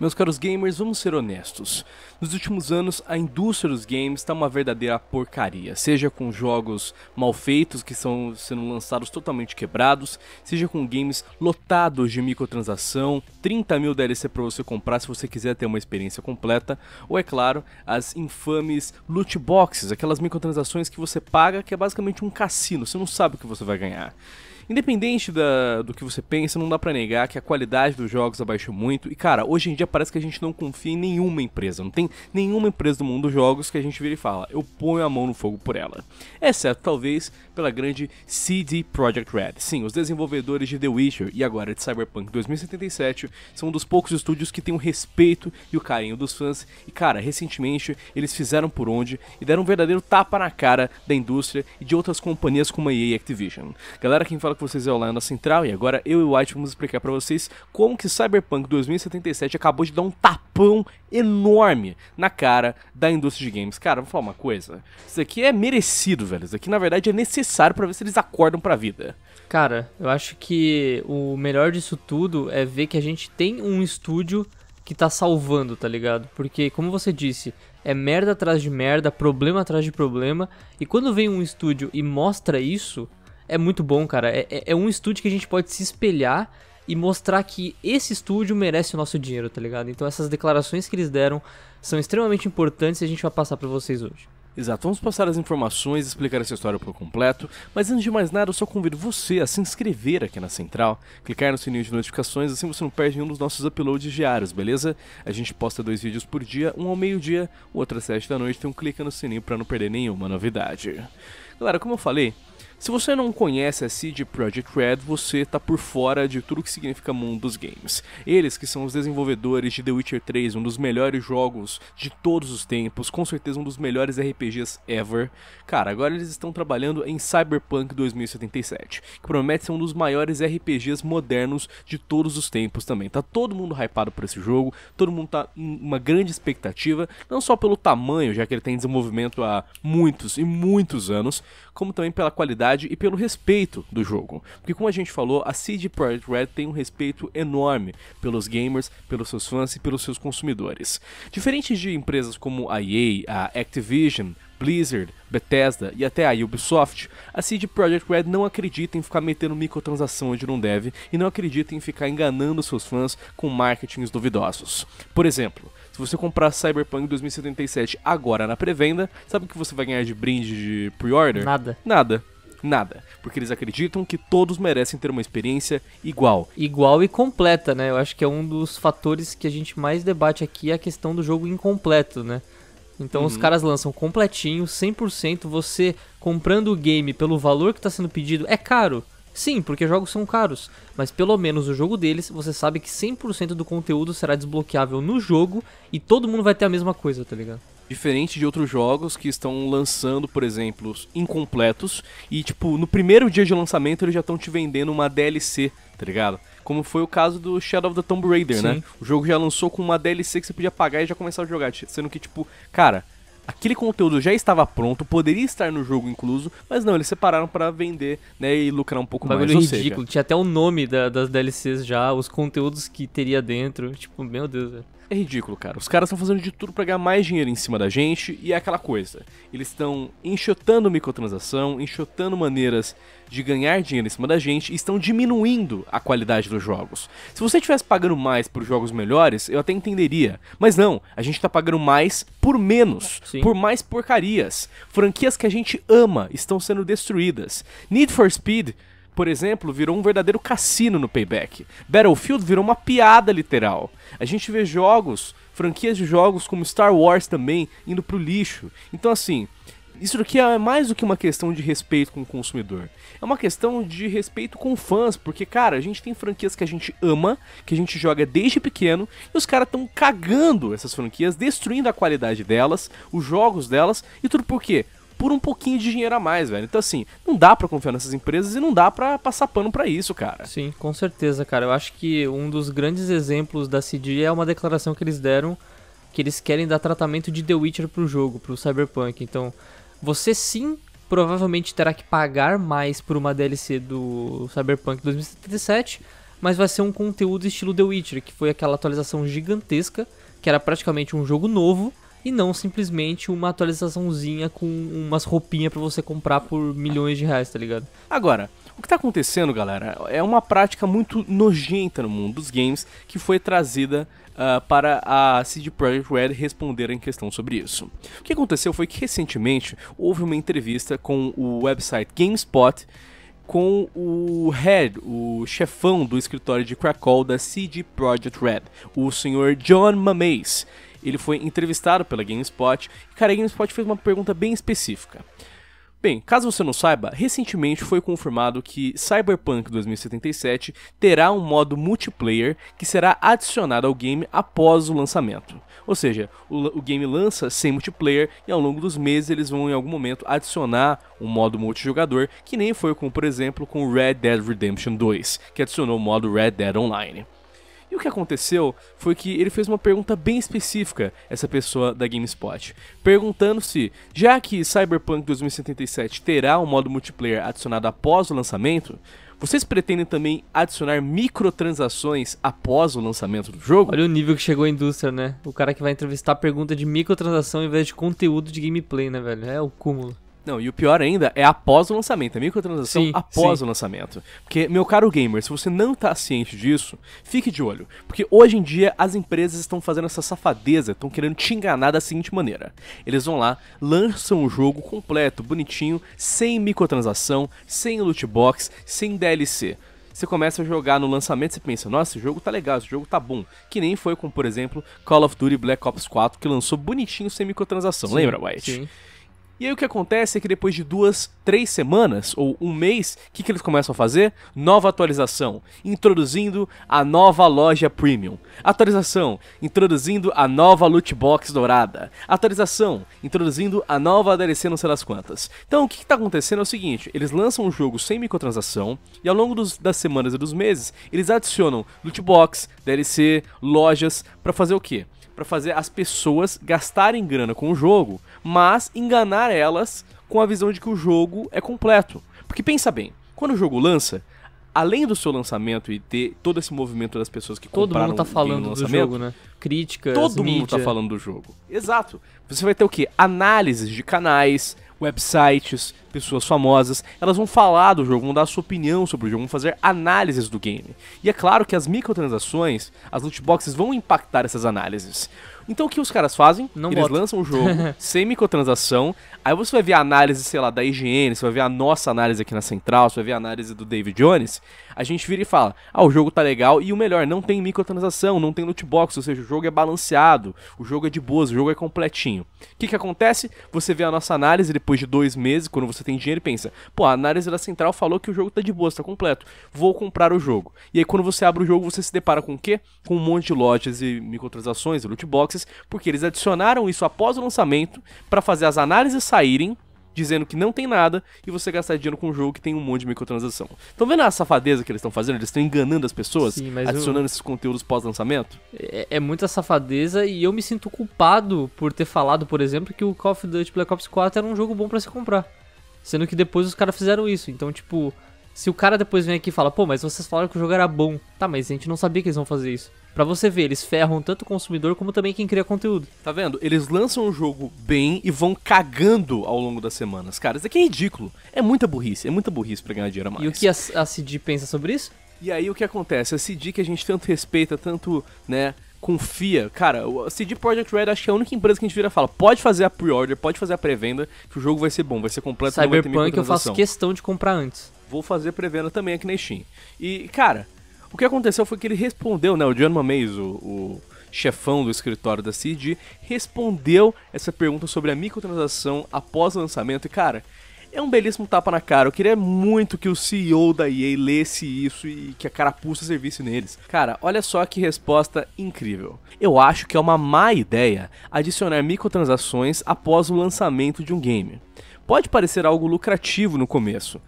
Meus caros gamers, vamos ser honestos. Nos últimos anos, a indústria dos games está uma verdadeira porcaria, seja com jogos mal feitos que estão sendo lançados totalmente quebrados, seja com games lotados de microtransação, 30 mil DLC para você comprar se você quiser ter uma experiência completa, ou é claro, as infames loot boxes, aquelas microtransações que você paga que é basicamente um cassino, você não sabe o que você vai ganhar. Independente da, do que você pensa, não dá para negar que a qualidade dos jogos abaixou muito. E cara, hoje em dia parece que a gente não confia em nenhuma empresa. Não tem nenhuma empresa do mundo dos jogos que a gente vira e fala, eu ponho a mão no fogo por ela. Exceto talvez pela grande CD Projekt Red. Sim, os desenvolvedores de The Witcher e agora de Cyberpunk 2077 são um dos poucos estúdios que tem o respeito e o carinho dos fãs. E cara, recentemente eles fizeram por onde e deram um verdadeiro tapa na cara da indústria e de outras companhias como a EA e Activision. Galera, quem fala com vocês é o Lionel Central e agora eu e o White vamos explicar para vocês como que Cyberpunk 2077 acabou de dar um tapão enorme na cara da indústria de games. Cara, vou falar uma coisa. Isso aqui é merecido, velho. Isso aqui na verdade é necessário para ver se eles acordam pra vida. Cara, eu acho que o melhor disso tudo é ver que a gente tem um estúdio que tá salvando, tá ligado? Porque, como você disse, é merda atrás de merda, problema atrás de problema, e quando vem um estúdio e mostra isso, é muito bom, cara. É, é, é, um estúdio que a gente pode se espelhar e mostrar que esse estúdio merece o nosso dinheiro, tá ligado? Então essas declarações que eles deram são extremamente importantes e a gente vai passar para vocês hoje. Exato, vamos passar as informações, explicar essa história por completo, mas antes de mais nada eu só convido você a se inscrever aqui na Central, clicar no sininho de notificações, assim você não perde nenhum dos nossos uploads diários, beleza? A gente posta dois vídeos por dia, um ao meio-dia, o outro às sete da noite, então clica no sininho para não perder nenhuma novidade. Galera, como eu falei, se você não conhece a CD Projekt Red, você tá por fora de tudo que significa mundo dos games. Eles que são os desenvolvedores de The Witcher 3, um dos melhores jogos de todos os tempos, com certeza um dos melhores RPGs ever. Cara, agora eles estão trabalhando em Cyberpunk 2077, que promete ser um dos maiores RPGs modernos de todos os tempos também. Tá todo mundo hypado por esse jogo, todo mundo tá em uma grande expectativa, não só pelo tamanho, já que ele tem desenvolvimento há muitos e muitos anos, como também pela qualidade qualidade e pelo respeito do jogo. Porque como a gente falou, a CD Projekt Red tem um respeito enorme pelos gamers, pelos seus fãs e pelos seus consumidores. Diferente de empresas como a EA, a Activision, Blizzard, Bethesda e até a Ubisoft, a CD Projekt Red não acredita em ficar metendo microtransação onde não deve e não acredita em ficar enganando seus fãs com marketings duvidosos. Por exemplo, se você comprar Cyberpunk 2077 agora na pré-venda, sabe o que você vai ganhar de brinde de pre-order? Nada. Nada nada, porque eles acreditam que todos merecem ter uma experiência igual. Igual e completa, né? Eu acho que é um dos fatores que a gente mais debate aqui é a questão do jogo incompleto, né? Então uhum. os caras lançam completinho, 100%, você comprando o game pelo valor que está sendo pedido, é caro. Sim, porque jogos são caros, mas pelo menos o jogo deles, você sabe que 100% do conteúdo será desbloqueável no jogo e todo mundo vai ter a mesma coisa, tá ligado? Diferente de outros jogos que estão lançando, por exemplo, incompletos e, tipo, no primeiro dia de lançamento eles já estão te vendendo uma DLC, tá ligado? Como foi o caso do Shadow of the Tomb Raider, né? Sim. né? O jogo já lançou com uma DLC que você podia pagar e já começar a jogar, sendo que, tipo, cara. Aquele conteúdo já estava pronto, poderia estar no jogo incluso, mas não, eles separaram para vender né, e lucrar um pouco mais. Bagulho ridículo, seja... tinha até o nome da, das DLCs já, os conteúdos que teria dentro. Tipo, meu Deus, velho é ridículo, cara. Os caras estão fazendo de tudo para ganhar mais dinheiro em cima da gente e é aquela coisa. Eles estão enxotando microtransação, enxotando maneiras de ganhar dinheiro em cima da gente e estão diminuindo a qualidade dos jogos. Se você estivesse pagando mais por jogos melhores, eu até entenderia. Mas não, a gente está pagando mais por menos, Sim. por mais porcarias. Franquias que a gente ama estão sendo destruídas. Need for Speed por exemplo, virou um verdadeiro cassino no Payback. Battlefield virou uma piada literal. A gente vê jogos, franquias de jogos como Star Wars também, indo pro lixo. Então, assim, isso aqui é mais do que uma questão de respeito com o consumidor. É uma questão de respeito com fãs, porque, cara, a gente tem franquias que a gente ama, que a gente joga desde pequeno, e os caras estão cagando essas franquias, destruindo a qualidade delas, os jogos delas, e tudo por quê? por um pouquinho de dinheiro a mais, velho. Então, assim, não dá para confiar nessas empresas e não dá para passar pano para isso, cara. Sim, com certeza, cara. Eu acho que um dos grandes exemplos da CD é uma declaração que eles deram que eles querem dar tratamento de The Witcher pro jogo, pro Cyberpunk. Então, você sim provavelmente terá que pagar mais por uma DLC do Cyberpunk 2077, mas vai ser um conteúdo estilo The Witcher, que foi aquela atualização gigantesca, que era praticamente um jogo novo e não simplesmente uma atualizaçãozinha com umas roupinhas para você comprar por milhões de reais, tá ligado? Agora, o que tá acontecendo, galera, é uma prática muito nojenta no mundo dos games que foi trazida uh, para a CD Projekt Red responder em questão sobre isso. O que aconteceu foi que recentemente houve uma entrevista com o website GameSpot com o head, o chefão do escritório de Krakow da CD Projekt Red, o senhor John Mames ele foi entrevistado pela GameSpot. E, cara, a GameSpot fez uma pergunta bem específica. Bem, caso você não saiba, recentemente foi confirmado que Cyberpunk 2077 terá um modo multiplayer que será adicionado ao game após o lançamento. Ou seja, o, o, game lança sem multiplayer e ao longo dos meses eles vão em algum momento adicionar um modo multijogador, que nem foi com, por exemplo, com Red Dead Redemption 2, que adicionou o modo Red Dead Online. E o que aconteceu foi que ele fez uma pergunta bem específica, essa pessoa da GameSpot, perguntando se, já que Cyberpunk 2077 terá um modo multiplayer adicionado após o lançamento, vocês pretendem também adicionar microtransações após o lançamento do jogo? Olha o nível que chegou a indústria, né? O cara que vai entrevistar pergunta de microtransação em vez de conteúdo de gameplay, né, velho? É o cúmulo. Não, e o pior ainda é após o lançamento. É microtransação sim, após sim. o lançamento. Porque, meu caro gamer, se você não tá ciente disso, fique de olho. Porque hoje em dia as empresas estão fazendo essa safadeza, estão querendo te enganar da seguinte maneira. Eles vão lá, lançam o jogo completo, bonitinho, sem microtransação, sem loot box, sem DLC. Você começa a jogar no lançamento, você pensa, nossa, esse jogo tá legal, esse jogo tá bom. Que nem foi com, por exemplo, Call of Duty Black Ops 4, que lançou bonitinho sem microtransação. Sim, Lembra, White? Sim. E aí o que acontece é que depois de duas, três semanas ou um mês, o que, que eles começam a fazer? Nova atualização, introduzindo a nova loja premium. Atualização, introduzindo a nova loot box dourada. Atualização, introduzindo a nova DLC não sei das quantas. Então o que está acontecendo é o seguinte, eles lançam um jogo sem microtransação e ao longo dos, das semanas e dos meses eles adicionam loot box, DLC, lojas, para fazer o quê? para fazer as pessoas gastarem grana com o jogo, mas enganar elas com a visão de que o jogo é completo. Porque pensa bem, quando o jogo lança, além do seu lançamento e ter todo esse movimento das pessoas que todo compraram mundo tá falando do jogo, né? Críticas, todo mídia. mundo tá falando do jogo. Exato. Você vai ter o quê? Análises de canais, websites, pessoas famosas, elas vão falar do jogo, vão dar sua opinião sobre o jogo, vão fazer análises do game. E é claro que as microtransações, as loot boxes vão impactar essas análises. Então o que os caras fazem? Não Eles lançam o jogo sem microtransação. Aí você vai ver a análise, sei lá, da higiene, você vai ver a nossa análise aqui na Central, você vai ver a análise do David Jones. A gente vira e fala: ah, o jogo tá legal e o melhor, não tem microtransação, não tem loot box, ou seja, o jogo é balanceado, o jogo é de boas, o jogo é completinho. O que, que acontece? Você vê a nossa análise depois de dois meses, quando você tem dinheiro, e pensa: pô, a análise da Central falou que o jogo tá de boas, tá completo, vou comprar o jogo. E aí quando você abre o jogo, você se depara com o quê? Com um monte de lojas e microtransações, e loot boxes notícias, porque eles adicionaram isso após o lançamento para fazer as análises saírem dizendo que não tem nada e você gastar dinheiro com um jogo que tem um monte de microtransação. Estão vendo a safadeza que eles estão fazendo? Eles estão enganando as pessoas, Sim, adicionando eu... esses conteúdos pós-lançamento? É, é, muita safadeza e eu me sinto culpado por ter falado, por exemplo, que o Call of Duty Black Ops 4 era um jogo bom para se comprar. Sendo que depois os caras fizeram isso. Então, tipo, se o cara depois vem aqui e fala, pô, mas vocês falaram que o jogo era bom. Tá, mas a gente não sabia que eles vão fazer isso. Pra você ver, eles ferram tanto o consumidor como também quem cria conteúdo. Tá vendo? Eles lançam o jogo bem e vão cagando ao longo das semanas. Cara, isso aqui é ridículo. É muita burrice, é muita burrice pra ganhar dinheiro a mais. E o que a, a CD pensa sobre isso? E aí o que acontece? A CD que a gente tanto respeita, tanto, né, confia. Cara, a CD Projekt Red acho que é a única empresa que a gente vira e fala: pode fazer a pre-order, pode fazer a pré-venda, que o jogo vai ser bom, vai ser completo. Cyberpunk eu faço questão de comprar antes. Vou fazer pré-venda também aqui é na Steam. E, cara, o que aconteceu foi que ele respondeu, né? O John Mames, o, o chefão do escritório da CD, respondeu essa pergunta sobre a microtransação após o lançamento. E, cara, é um belíssimo tapa na cara. Eu queria muito que o CEO da EA lesse isso e que a carapuça servisse neles. Cara, olha só que resposta incrível. Eu acho que é uma má ideia adicionar microtransações após o lançamento de um game. Pode parecer algo lucrativo no começo,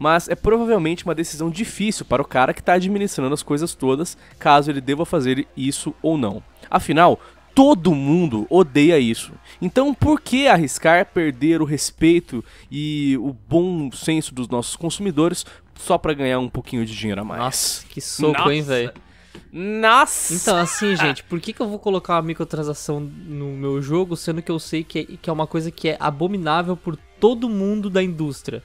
mas é provavelmente uma decisão difícil para o cara que está administrando as coisas todas, caso ele deva fazer isso ou não. Afinal, todo mundo odeia isso. Então, por que arriscar perder o respeito e o bom senso dos nossos consumidores só para ganhar um pouquinho de dinheiro a mais? Nossa, que soco, Nossa. hein, velho? Nossa! Então, assim, gente, por que, que eu vou colocar uma microtransação no meu jogo, sendo que eu sei que é, que é uma coisa que é abominável por todo mundo da indústria?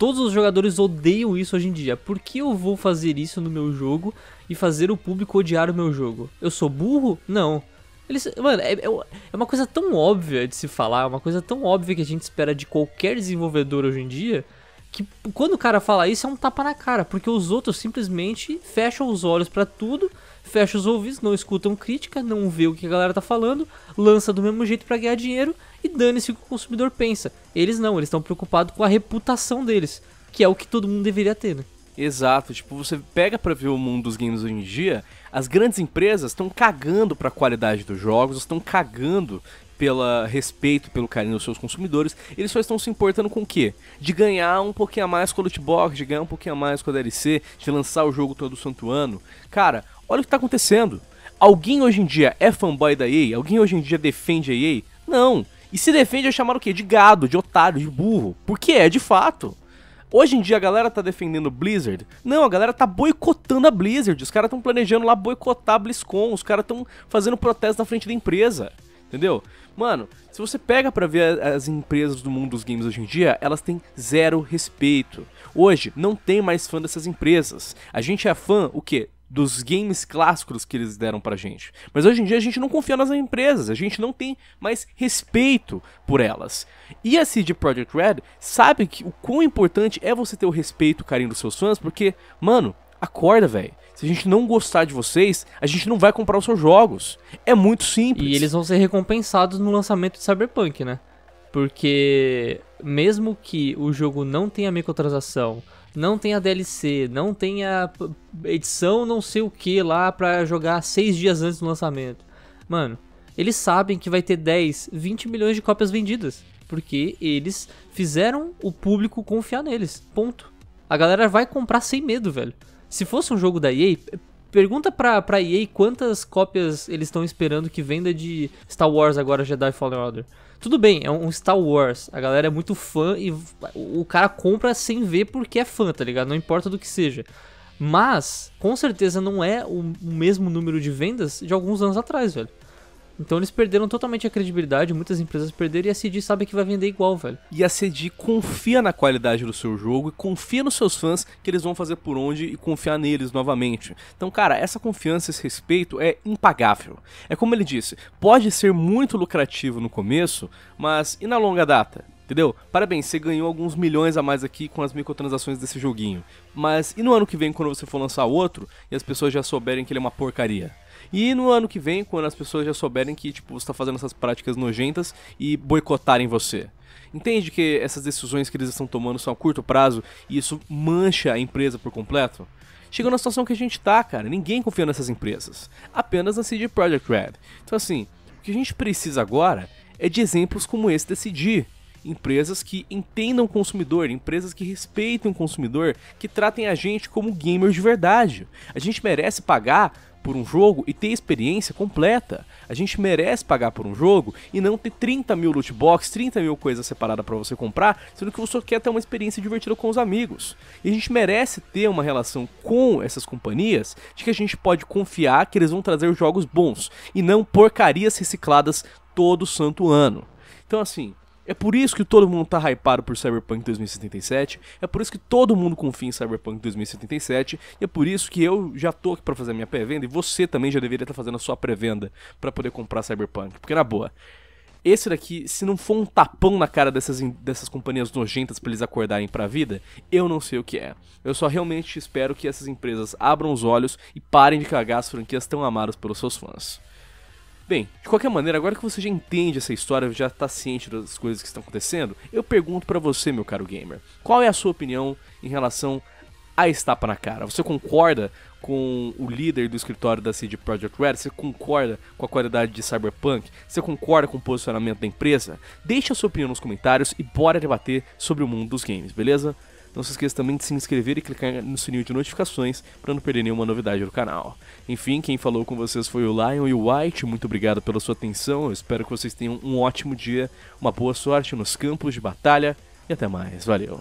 Todos os jogadores odeiam isso hoje em dia. Por que eu vou fazer isso no meu jogo e fazer o público odiar o meu jogo? Eu sou burro? Não. Eles, mano, é, é, é uma coisa tão óbvia de se falar, é uma coisa tão óbvia que a gente espera de qualquer desenvolvedor hoje em dia, que quando o cara fala isso é um tapa na cara, porque os outros simplesmente fecham os olhos para tudo, fecham os ouvidos, não escutam crítica, não vê o que a galera tá falando, lança do mesmo jeito para ganhar dinheiro e dane-se o que o consumidor pensa. Eles não, eles estão preocupados com a reputação deles, que é o que todo mundo deveria ter, né? Exato, tipo, você pega pra ver o mundo dos games hoje em dia, as grandes empresas estão cagando pra qualidade dos jogos, estão cagando pelo respeito, pelo carinho dos seus consumidores, eles só estão se importando com o quê? De ganhar um pouquinho a mais com a loot box, de ganhar um pouquinho a mais com a DLC, de lançar o jogo todo santo ano. Cara, olha o que está acontecendo. Alguém hoje em dia é fanboy da EA? Alguém hoje em dia defende a EA? Não. E se defende é chamar o quê? De gado, de otário, de burro. Porque é de fato. Hoje em dia a galera tá defendendo Blizzard. Não, a galera tá boicotando a Blizzard. Os caras estão planejando lá boicotar a BlizzCon. Os caras estão fazendo protesto na frente da empresa. Entendeu? Mano, se você pega para ver as empresas do mundo dos games hoje em dia, elas têm zero respeito. Hoje não tem mais fã dessas empresas. A gente é fã o quê? dos games clássicos que eles deram pra gente. Mas hoje em dia a gente não confia nas empresas, a gente não tem mais respeito por elas. E a CD Project Red sabe que o quão importante é você ter o respeito, o carinho dos seus fãs, porque, mano, acorda, velho. Se a gente não gostar de vocês, a gente não vai comprar os seus jogos. É muito simples. E eles vão ser recompensados no lançamento de Cyberpunk, né? Porque mesmo que o jogo não tenha microtransação, não tenha DLC, não tenha edição não sei o que lá pra jogar seis dias antes do lançamento. Mano, eles sabem que vai ter 10, 20 milhões de cópias vendidas. Porque eles fizeram o público confiar neles. Ponto. A galera vai comprar sem medo, velho. Se fosse um jogo da EA, Pergunta pra, pra EA quantas cópias eles estão esperando que venda de Star Wars agora Jedi Fallen Order. Tudo bem, é um Star Wars. A galera é muito fã e o cara compra sem ver porque é fã, tá ligado? Não importa do que seja. Mas, com certeza não é o mesmo número de vendas de alguns anos atrás, velho. Então eles perderam totalmente a credibilidade, muitas empresas perderam e a CD sabe que vai vender igual, velho. E a CD confia na qualidade do seu jogo e confia nos seus fãs que eles vão fazer por onde e confiar neles novamente. Então, cara, essa confiança, esse respeito é impagável. É como ele disse, pode ser muito lucrativo no começo, mas e na longa data? Entendeu? Parabéns, você ganhou alguns milhões a mais aqui com as microtransações desse joguinho. Mas e no ano que vem, quando você for lançar outro e as pessoas já souberem que ele é uma porcaria? E no ano que vem, quando as pessoas já souberem que tipo, você está fazendo essas práticas nojentas e boicotarem você. Entende que essas decisões que eles estão tomando são a curto prazo e isso mancha a empresa por completo? Chega na situação que a gente está, cara. Ninguém confia nessas empresas. Apenas na CD Projekt Red. Então, assim, o que a gente precisa agora é de exemplos como esse decidir empresas que entendam o consumidor, empresas que respeitem o consumidor, que tratem a gente como gamers de verdade. A gente merece pagar por um jogo e ter experiência completa. A gente merece pagar por um jogo e não ter 30 mil loot box, 30 mil coisas separadas para você comprar, sendo que você quer ter uma experiência divertida com os amigos. E a gente merece ter uma relação com essas companhias de que a gente pode confiar que eles vão trazer jogos bons e não porcarias recicladas todo santo ano. Então, assim, é por isso que todo mundo tá hypado por Cyberpunk 2077, é por isso que todo mundo confia em Cyberpunk 2077, e é por isso que eu já tô aqui pra fazer a minha pré-venda, e você também já deveria estar tá fazendo a sua pré-venda para poder comprar Cyberpunk, porque na boa. Esse daqui, se não for um tapão na cara dessas, dessas companhias nojentas para eles acordarem pra vida, eu não sei o que é. Eu só realmente espero que essas empresas abram os olhos e parem de cagar as franquias tão amadas pelos seus fãs. Bem, de qualquer maneira, agora que você já entende essa história, já está ciente das coisas que estão acontecendo, eu pergunto para você, meu caro gamer, qual é a sua opinião em relação a estapa na cara? Você concorda com o líder do escritório da CD Projekt Red? Você concorda com a qualidade de Cyberpunk? Você concorda com o posicionamento da empresa? Deixe a sua opinião nos comentários e bora debater sobre o mundo dos games, beleza? Não se esqueça também de se inscrever e clicar no sininho de notificações para não perder nenhuma novidade do canal. Enfim, quem falou com vocês foi o Lion e o White, muito obrigado pela sua atenção, eu espero que vocês tenham um ótimo dia, uma boa sorte nos campos de batalha e até mais, valeu!